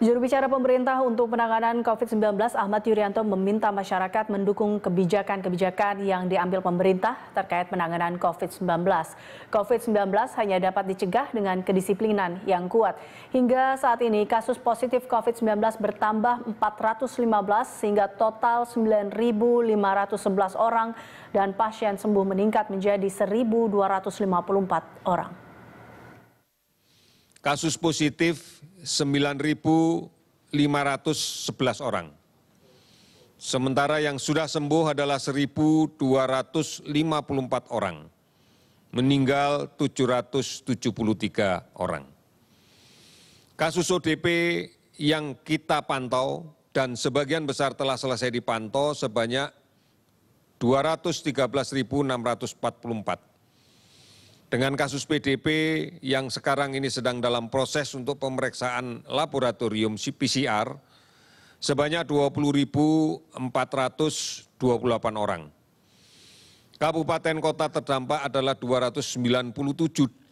Juru bicara pemerintah untuk penanganan COVID-19 Ahmad Yuryanto meminta masyarakat mendukung kebijakan-kebijakan yang diambil pemerintah terkait penanganan COVID-19. COVID-19 hanya dapat dicegah dengan kedisiplinan yang kuat. Hingga saat ini kasus positif COVID-19 bertambah 415 sehingga total 9.511 orang dan pasien sembuh meningkat menjadi 1.254 orang kasus positif 9.511 orang. Sementara yang sudah sembuh adalah 1.254 orang. Meninggal 773 orang. Kasus ODP yang kita pantau dan sebagian besar telah selesai dipantau sebanyak 213.644 dengan kasus pdp yang sekarang ini sedang dalam proses untuk pemeriksaan laboratorium pcr sebanyak 20.428 orang. Kabupaten kota terdampak adalah 297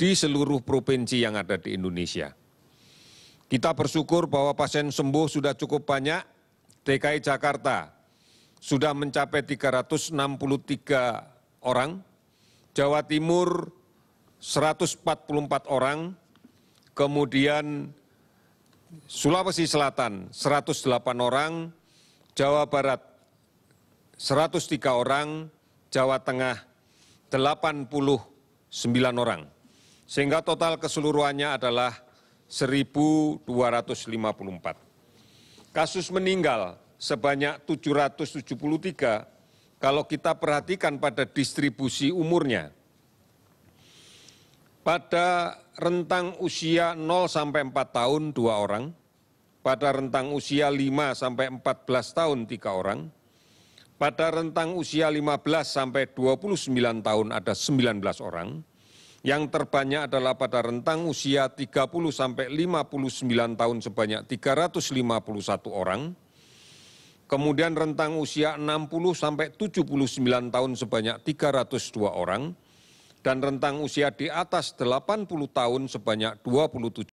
di seluruh provinsi yang ada di Indonesia. Kita bersyukur bahwa pasien sembuh sudah cukup banyak. DKI Jakarta sudah mencapai 363 orang. Jawa Timur Seratus empat puluh empat orang kemudian sulawesi selatan seratus delapan orang jawa barat seratus tiga orang jawa tengah delapan puluh sembilan orang sehingga total keseluruhannya adalah 1.254. Kasus meninggal sebanyak 773 kalau kita perhatikan pada distribusi umurnya pada rentang usia 0 sampai 4 tahun 2 orang, pada rentang usia 5 sampai 14 tahun 3 orang, pada rentang usia 15 sampai 29 tahun ada 19 orang, yang terbanyak adalah pada rentang usia 30 sampai 59 tahun sebanyak 351 orang. Kemudian rentang usia 60 sampai 79 tahun sebanyak 302 orang dan rentang usia di atas delapan puluh tahun sebanyak dua puluh tujuh